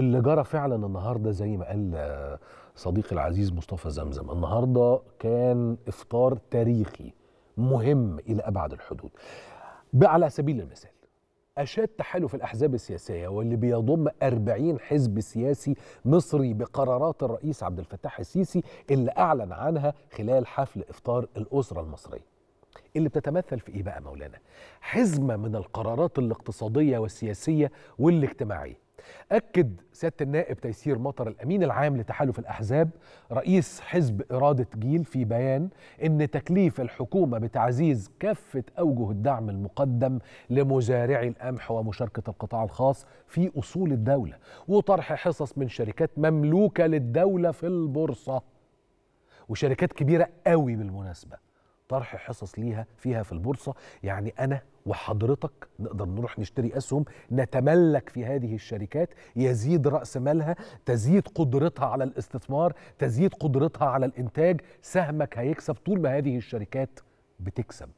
اللي جرى فعلا النهارده زي ما قال صديقي العزيز مصطفى زمزم النهارده كان افطار تاريخي مهم الى ابعد الحدود على سبيل المثال أشاد تحالف الأحزاب السياسية واللي بيضم 40 حزب سياسي مصري بقرارات الرئيس عبد الفتاح السيسي اللي أعلن عنها خلال حفل إفطار الأسرة المصرية اللي بتتمثل في إيه بقى مولانا؟ حزمة من القرارات الاقتصادية والسياسية والاجتماعية أكد سيادة النائب تيسير مطر الأمين العام لتحالف الأحزاب رئيس حزب إرادة جيل في بيان إن تكليف الحكومة بتعزيز كافة أوجه الدعم المقدم لمزارعي القمح ومشاركة القطاع الخاص في أصول الدولة وطرح حصص من شركات مملوكة للدولة في البورصة وشركات كبيرة قوي بالمناسبة طرح حصص ليها فيها في البورصه يعني انا وحضرتك نقدر نروح نشتري اسهم نتملك في هذه الشركات يزيد راس مالها تزيد قدرتها على الاستثمار تزيد قدرتها على الانتاج سهمك هيكسب طول ما هذه الشركات بتكسب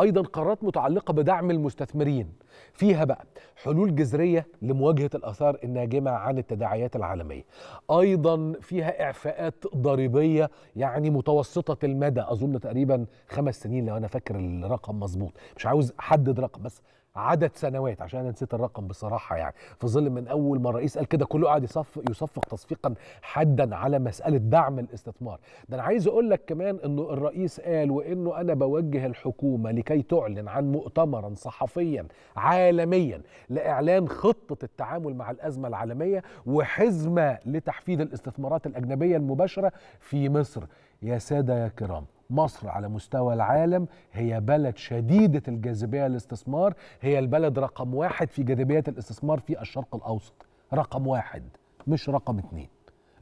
ايضا قرارات متعلقه بدعم المستثمرين فيها بقى حلول جذرية لمواجهة الآثار الناجمة عن التداعيات العالمية أيضا فيها إعفاءات ضريبية يعني متوسطة المدى أظن تقريبا خمس سنين لو أنا فاكر الرقم مظبوط مش عاوز أحدد رقم بس عدد سنوات عشان انا نسيت الرقم بصراحه يعني في ظل من اول ما الرئيس قال كده كله قاعد يصف يصفق تصفيقا حدا على مساله دعم الاستثمار ده انا عايز اقول لك كمان انه الرئيس قال وانه انا بوجه الحكومه لكي تعلن عن مؤتمرا صحفيا عالميا لاعلان خطه التعامل مع الازمه العالميه وحزمه لتحفيز الاستثمارات الاجنبيه المباشره في مصر يا ساده يا كرام مصر على مستوى العالم هي بلد شديدة الجاذبية للاستثمار هي البلد رقم واحد في جاذبية الاستثمار في الشرق الأوسط رقم واحد مش رقم اتنين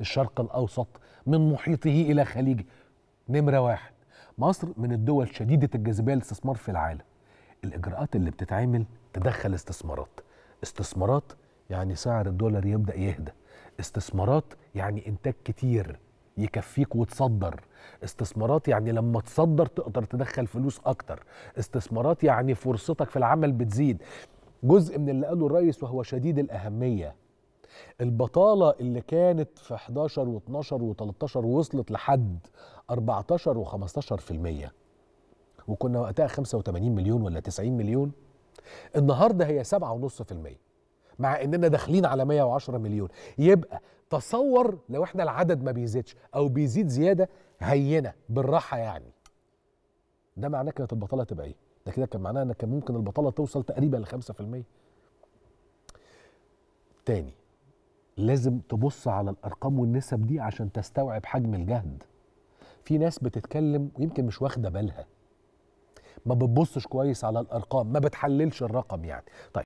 الشرق الأوسط من محيطه إلى خليجه نمرة واحد مصر من الدول شديدة الجاذبية للاستثمار في العالم الاجراءات اللي بتتعمل تدخل استثمارات استثمارات يعني سعر الدولار يبدا يهدى استثمارات يعني انتاج كتير يكفيك وتصدر استثمارات يعني لما تصدر تقدر تدخل فلوس اكتر استثمارات يعني فرصتك في العمل بتزيد جزء من اللي قاله الرئيس وهو شديد الاهميه البطالة اللي كانت في 11 و12 و13 وصلت لحد 14 و15% وكنا وقتها 85 مليون ولا 90 مليون النهارده هي 7.5% مع اننا داخلين على 110 مليون يبقى تصور لو احنا العدد ما بيزيدش او بيزيد زياده هينه بالراحه يعني ده معناه كانت البطاله تبقى ايه ده كده كان معناه ان كان ممكن البطاله توصل تقريبا ل 5% تاني لازم تبص على الارقام والنسب دي عشان تستوعب حجم الجهد في ناس بتتكلم ويمكن مش واخده بالها ما بتبصش كويس على الارقام ما بتحللش الرقم يعني طيب